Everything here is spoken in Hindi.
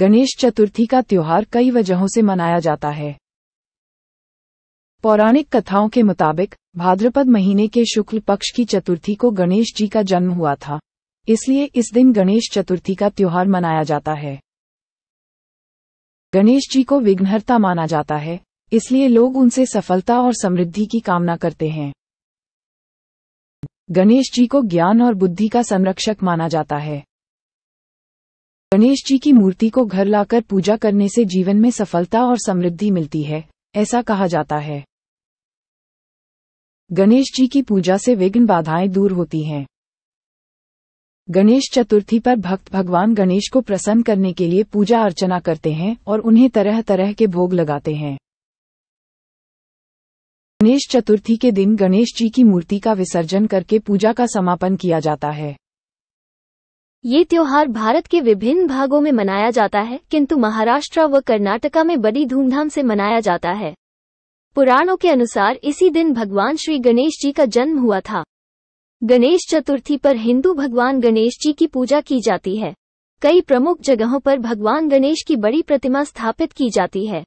गणेश चतुर्थी का त्योहार कई वजहों से मनाया जाता है पौराणिक कथाओं के मुताबिक भाद्रपद महीने के शुक्ल पक्ष की चतुर्थी को गणेश जी का जन्म हुआ था इसलिए इस दिन गणेश चतुर्थी का त्योहार मनाया जाता है गणेश जी को विघ्नहर्ता माना जाता है इसलिए लोग उनसे सफलता और समृद्धि की कामना करते हैं गणेश जी को ज्ञान और बुद्धि का संरक्षक माना जाता है गणेश जी की मूर्ति को घर लाकर पूजा करने से जीवन में सफलता और समृद्धि मिलती है ऐसा कहा जाता है गणेश जी की पूजा से विघ्न बाधाएं दूर होती हैं गणेश चतुर्थी पर भक्त भगवान गणेश को प्रसन्न करने के लिए पूजा अर्चना करते हैं और उन्हें तरह तरह के भोग लगाते हैं गणेश चतुर्थी के दिन गणेश जी की मूर्ति का विसर्जन करके पूजा का समापन किया जाता है ये त्योहार भारत के विभिन्न भागों में मनाया जाता है किंतु महाराष्ट्र व कर्नाटका में बड़ी धूमधाम से मनाया जाता है पुराणों के अनुसार इसी दिन भगवान श्री गणेश जी का जन्म हुआ था गणेश चतुर्थी पर हिंदू भगवान गणेश जी की पूजा की जाती है कई प्रमुख जगहों पर भगवान गणेश की बड़ी प्रतिमा स्थापित की जाती है